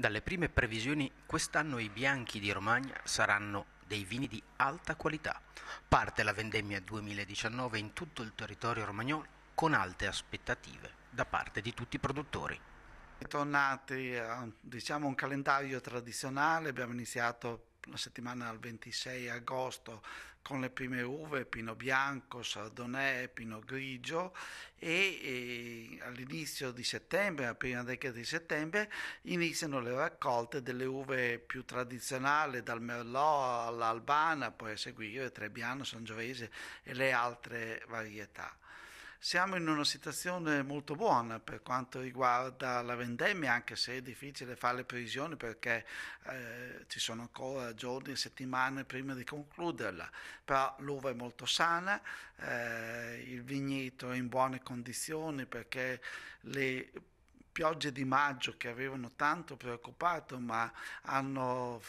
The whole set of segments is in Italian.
Dalle prime previsioni, quest'anno i bianchi di Romagna saranno dei vini di alta qualità. Parte la vendemmia 2019 in tutto il territorio romagnolo con alte aspettative da parte di tutti i produttori. Tornati a diciamo, un calendario tradizionale, abbiamo iniziato la settimana al 26 agosto con le prime uve, Pino Bianco, Sardonè, Pino Grigio e, e all'inizio di settembre, la prima decade di settembre, iniziano le raccolte delle uve più tradizionali, dal Merlot all'Albana, poi a seguire Trebbiano, Sangiovese e le altre varietà siamo in una situazione molto buona per quanto riguarda la vendemmia, anche se è difficile fare le previsioni perché eh, ci sono ancora giorni e settimane prima di concluderla, però l'uva è molto sana, eh, il vigneto è in buone condizioni perché le piogge di maggio che avevano tanto preoccupato ma hanno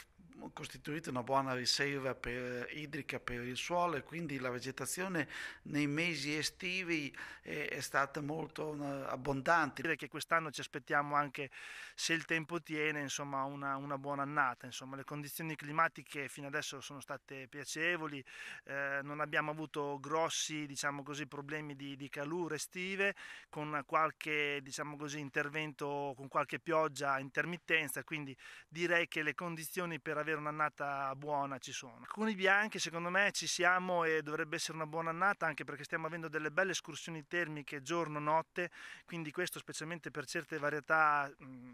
costituite una buona riserva per, idrica per il suolo e quindi la vegetazione nei mesi estivi è, è stata molto eh, abbondante. Direi che quest'anno ci aspettiamo anche, se il tempo tiene, insomma, una, una, buona annata. Insomma, le condizioni climatiche fino adesso sono state piacevoli, eh, non abbiamo avuto grossi diciamo così, problemi di, di calure estive, con qualche diciamo così, intervento, con qualche pioggia intermittenza, quindi direi che le condizioni per avere avere un'annata buona ci sono. Alcuni bianchi secondo me ci siamo e dovrebbe essere una buona annata anche perché stiamo avendo delle belle escursioni termiche giorno-notte, quindi questo specialmente per certe varietà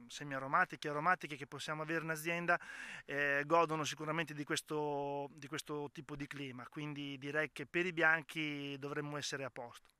semi-aromatiche, aromatiche che possiamo avere in azienda, eh, godono sicuramente di questo, di questo tipo di clima, quindi direi che per i bianchi dovremmo essere a posto.